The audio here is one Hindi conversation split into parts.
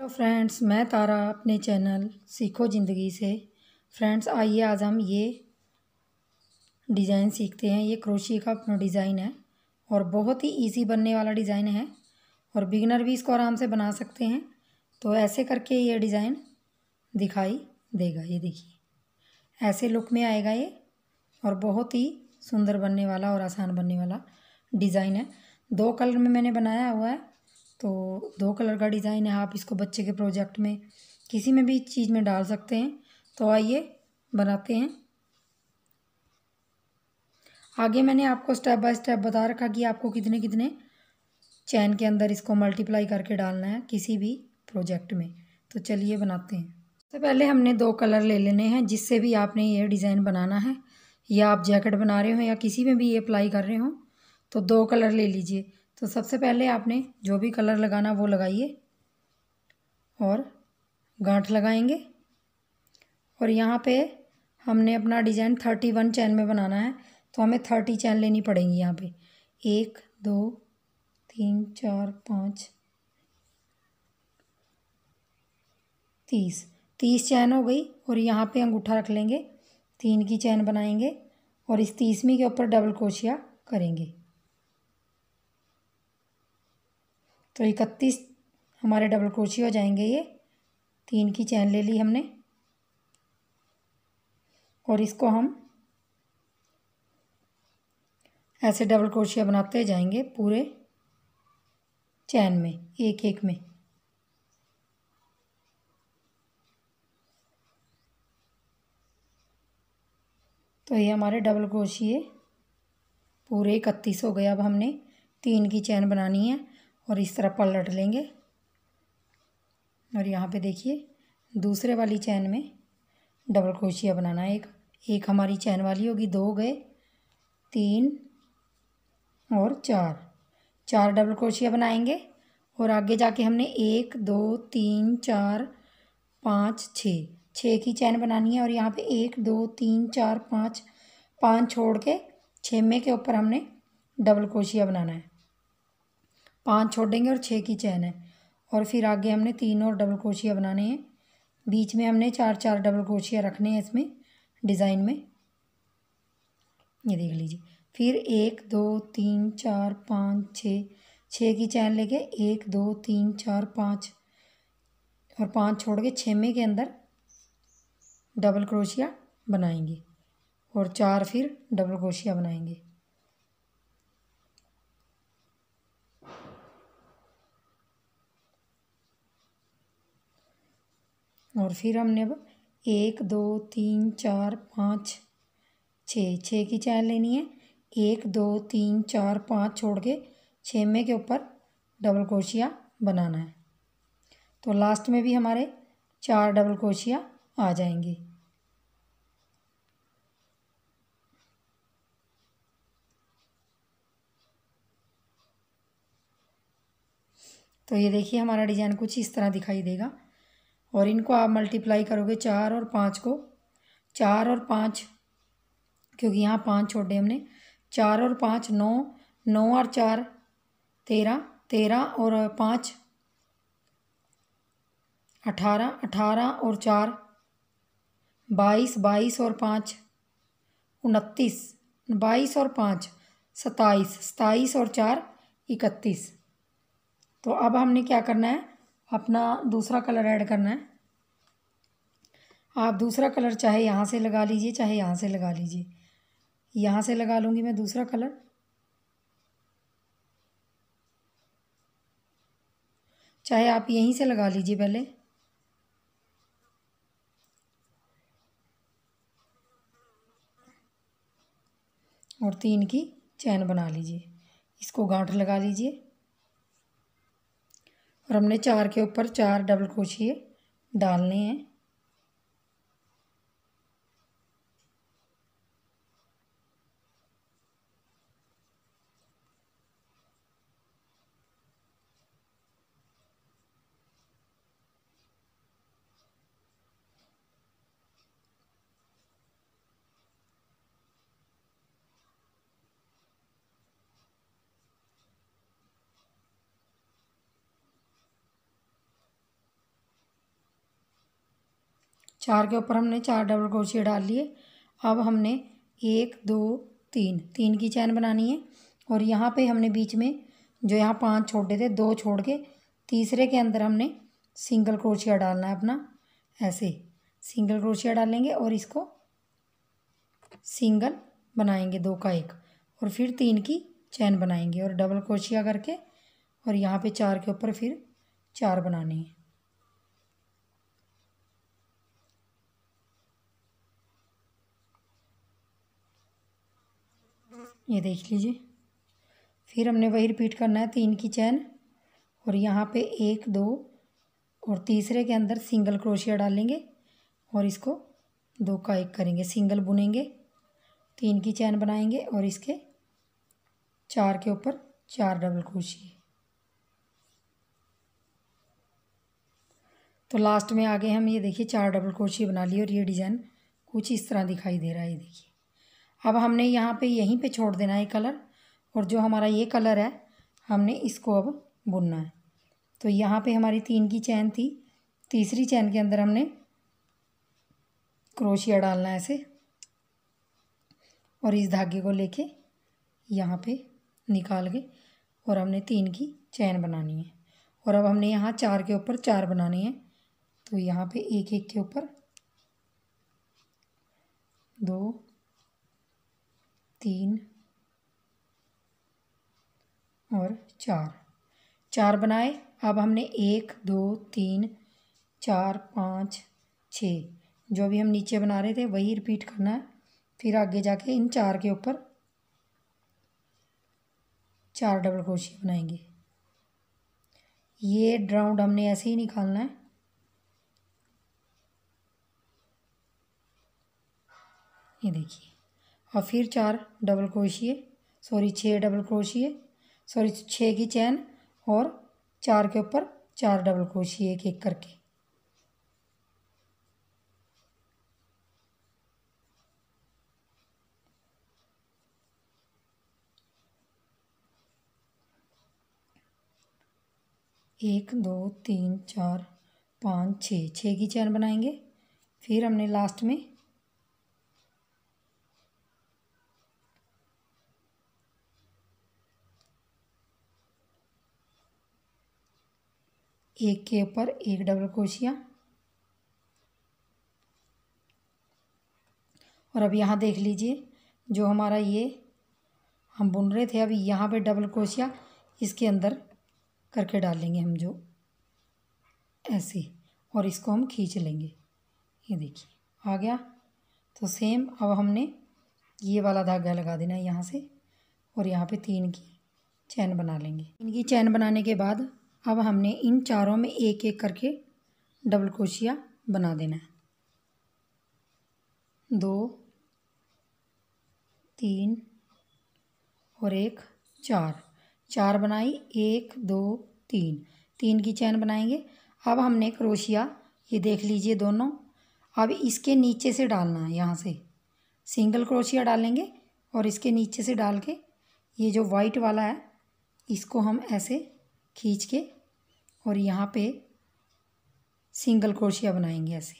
हेलो तो फ्रेंड्स मैं तारा अपने चैनल सीखो ज़िंदगी से फ्रेंड्स आइए आज हम ये डिज़ाइन सीखते हैं ये क्रोशिया का अपना डिज़ाइन है और बहुत ही इजी बनने वाला डिज़ाइन है और बिगनर भी इसको आराम से बना सकते हैं तो ऐसे करके ये डिज़ाइन दिखाई देगा ये देखिए ऐसे लुक में आएगा ये और बहुत ही सुंदर बनने वाला और आसान बनने वाला डिज़ाइन है दो कलर में मैंने बनाया हुआ है तो दो कलर का डिज़ाइन है आप इसको बच्चे के प्रोजेक्ट में किसी में भी चीज़ में डाल सकते हैं तो आइए बनाते हैं आगे मैंने आपको स्टेप बाय स्टेप बता रखा कि आपको कितने कितने चैन के अंदर इसको मल्टीप्लाई करके डालना है किसी भी प्रोजेक्ट में तो चलिए बनाते हैं सबसे पहले हमने दो कलर ले लेने हैं जिससे भी आपने ये डिज़ाइन बनाना है या आप जैकेट बना रहे हो या किसी में भी ये अप्लाई कर रहे हो तो दो कलर ले लीजिए तो सबसे पहले आपने जो भी कलर लगाना वो लगाइए और गांठ लगाएंगे और यहाँ पे हमने अपना डिज़ाइन थर्टी वन चैन में बनाना है तो हमें थर्टी चैन लेनी पड़ेंगी यहाँ पे एक दो तीन चार पाँच तीस तीस चैन हो गई और यहाँ पे अंगूठा रख लेंगे तीन की चैन बनाएंगे और इस तीसवीं के ऊपर डबल क्रोशिया करेंगे तो इकतीस हमारे डबल क्रोशिया हो जाएंगे ये तीन की चैन ले ली हमने और इसको हम ऐसे डबल क्रोशिया बनाते जाएंगे पूरे चैन में एक एक में तो ये हमारे डबल क्रोशिए पूरे इकतीस हो गए अब हमने तीन की चैन बनानी है और इस तरह पलट लेंगे और यहाँ पे देखिए दूसरे वाली चैन में डबल क्रोशिया बनाना है एक एक हमारी चैन वाली होगी दो गए तीन और चार चार डबल क्रोशिया बनाएंगे और आगे जाके हमने एक दो तीन चार पाँच छः छः की चैन बनानी है और यहाँ पे एक दो तीन चार पाँच पाँच छोड़ के छः में के ऊपर हमने डबल क्रोशिया बनाना है पांच छोड़ेंगे और छः की चैन है और फिर आगे हमने तीन और डबल क्रोशिया बनाने हैं बीच में हमने चार चार डबल क्रोशिया रखने हैं इसमें डिज़ाइन में ये देख लीजिए फिर एक दो तीन चार पाँच छः छः की चैन लेके एक दो तीन चार पाँच और पाँच छोड़ के छेवें के अंदर डबल क्रोशिया बनाएंगे और चार फिर डबल क्रोशिया बनाएंगे और फिर हमने अब एक दो तीन चार पाँच छ छः की चैन लेनी है एक दो तीन चार पाँच छोड़ के छ में के ऊपर डबल क्रोशिया बनाना है तो लास्ट में भी हमारे चार डबल क्रोशिया आ जाएंगे तो ये देखिए हमारा डिज़ाइन कुछ इस तरह दिखाई देगा और इनको आप मल्टीप्लाई करोगे चार और पाँच को चार और पाँच क्योंकि यहाँ पाँच छोड़े हमने चार और पाँच नौ नौ और चार तेरह तेरह और पाँच अठारह अठारह और चार बाईस बाईस और पाँच उनतीस बाईस और पाँच सताईस सताईस और चार इकतीस तो अब हमने क्या करना है अपना दूसरा कलर ऐड करना है आप दूसरा कलर चाहे यहाँ से लगा लीजिए चाहे यहाँ से लगा लीजिए यहाँ से लगा लूँगी मैं दूसरा कलर चाहे आप यहीं से लगा लीजिए पहले और तीन की चैन बना लीजिए इसको गांठ लगा लीजिए और हमने चार के ऊपर चार डबल क्रोशिए डालने हैं चार के ऊपर हमने चार डबल क्रोशिया डाल लिए अब हमने एक दो तीन तीन की चैन बनानी है और यहाँ पे हमने बीच में जो यहाँ पांच छोटे थे दो छोड़ के तीसरे के अंदर हमने सिंगल क्रोशिया डालना है अपना ऐसे सिंगल क्रोशिया डालेंगे और इसको सिंगल बनाएंगे दो का एक और फिर तीन की चैन बनाएंगे और डबल क्रोशिया करके और यहाँ पे चार के ऊपर फिर चार बनानी है ये देख लीजिए फिर हमने वही रिपीट करना है तीन की चैन और यहाँ पे एक दो और तीसरे के अंदर सिंगल क्रोशिया डालेंगे और इसको दो का एक करेंगे सिंगल बुनेंगे तीन की चैन बनाएंगे और इसके चार के ऊपर चार डबल क्रोशिए तो लास्ट में आगे हम ये देखिए चार डबल क्रोशिया बना लिए और ये डिज़ाइन कुछ इस तरह दिखाई दे रहा है ये देखिए अब हमने यहाँ पे यहीं पे छोड़ देना है कलर और जो हमारा ये कलर है हमने इसको अब बुनना है तो यहाँ पे हमारी तीन की चैन थी तीसरी चैन के अंदर हमने क्रोशिया डालना है ऐसे और इस धागे को लेके यहाँ पे निकाल के और हमने तीन की चैन बनानी है और अब हमने यहाँ चार के ऊपर चार बनानी है तो यहाँ पे एक एक के ऊपर दो तीन और चार चार बनाए अब हमने एक दो तीन चार पाँच छ जो भी हम नीचे बना रहे थे वही रिपीट करना है फिर आगे जाके इन चार के ऊपर चार डबल क्रोशिया बनाएंगे ये राउंड हमने ऐसे ही निकालना है ये देखिए और फिर चार डबल क्रोशिए सॉरी छः डबल क्रोशिए सॉरी छः की चैन और चार के ऊपर चार डबल क्रोशिए एक एक करके एक दो तीन चार पाँच छः छः की चैन बनाएंगे फिर हमने लास्ट में एक के ऊपर एक डबल क्रोशिया और अब यहाँ देख लीजिए जो हमारा ये हम बुन रहे थे अभी यहाँ पे डबल क्रोशिया इसके अंदर करके डालेंगे हम जो ऐसे और इसको हम खींच लेंगे ये देखिए आ गया तो सेम अब हमने ये वाला धागा लगा देना है यहाँ से और यहाँ पे तीन की चैन बना लेंगे इनकी चैन बनाने के बाद अब हमने इन चारों में एक एक करके डबल क्रोशिया बना देना है दो तीन और एक चार चार बनाई एक दो तीन तीन की चैन बनाएंगे अब हमने क्रोशिया ये देख लीजिए दोनों अब इसके नीचे से डालना है यहाँ से सिंगल क्रोशिया डालेंगे और इसके नीचे से डाल के ये जो वाइट वाला है इसको हम ऐसे खींच के और यहाँ पे सिंगल क्रोशिया बनाएंगे ऐसे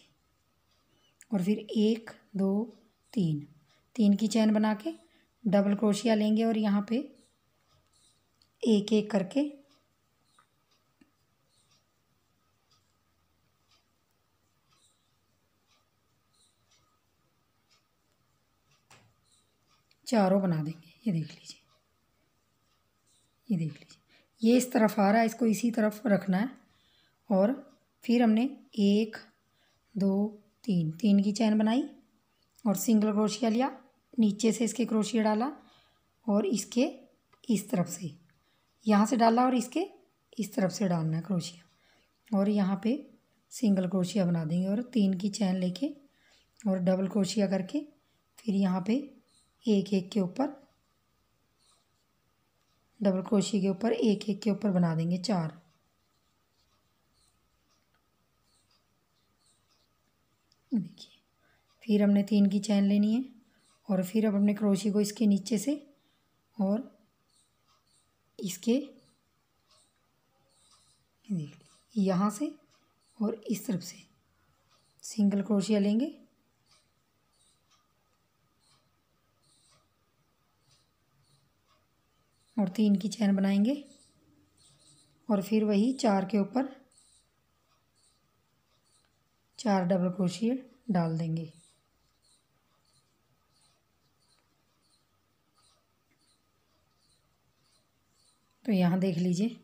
और फिर एक दो तीन तीन की चैन बना के डबल क्रोशिया लेंगे और यहाँ पे एक एक करके चारों बना देंगे ये देख लीजिए ये देख लीजिए ये इस तरफ आ रहा है इसको इसी तरफ रखना है और फिर हमने एक दो तीन तीन की चैन बनाई और सिंगल क्रोशिया लिया नीचे से इसके क्रोशिया डाला और इसके इस तरफ से यहाँ से डाला और इसके इस तरफ से डालना है क्रोशिया और यहाँ पे सिंगल क्रोशिया बना देंगे और तीन की चैन लेके और डबल क्रोशिया करके फिर यहाँ पे एक एक के ऊपर डबल क्रोशी के ऊपर एक एक के ऊपर बना देंगे चार देखिए फिर हमने तीन की चैन लेनी है और फिर अब हमने क्रोशी को इसके नीचे से और इसके देख यहाँ से और इस तरफ से सिंगल क्रोशिया लेंगे और तीन की चैन बनाएंगे और फिर वही चार के ऊपर चार डबल क्रोशिए डाल देंगे तो यहाँ देख लीजिए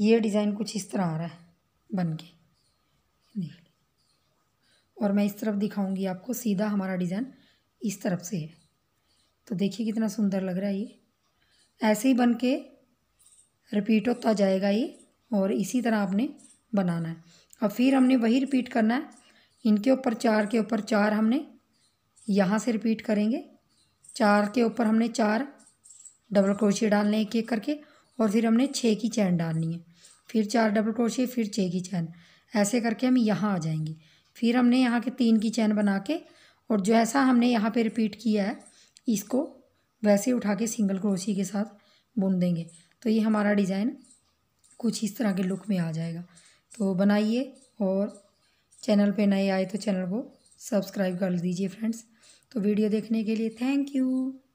ये डिज़ाइन कुछ इस तरह आ रहा है बन के देख और मैं इस तरफ दिखाऊंगी आपको सीधा हमारा डिज़ाइन इस तरफ से है तो देखिए कितना सुंदर लग रहा है ये ऐसे ही बन के रिपीट होता जाएगा ये और इसी तरह आपने बनाना है अब फिर हमने वही रिपीट करना है इनके ऊपर चार के ऊपर चार हमने यहाँ से रिपीट करेंगे चार के ऊपर हमने चार डबल क्रोशिया डालने एक एक करके और फिर हमने छः की चैन डालनी है फिर चार डबल क्रोशिया फिर छः की चैन ऐसे करके हम यहाँ आ जाएंगे फिर हमने यहाँ के तीन की चैन बना के और जैसा हमने यहाँ पे रिपीट किया है इसको वैसे उठा के सिंगल क्रोशी के साथ बुन देंगे तो ये हमारा डिज़ाइन कुछ इस तरह के लुक में आ जाएगा तो बनाइए और चैनल पे नए आए तो चैनल को सब्सक्राइब कर दीजिए फ्रेंड्स तो वीडियो देखने के लिए थैंक यू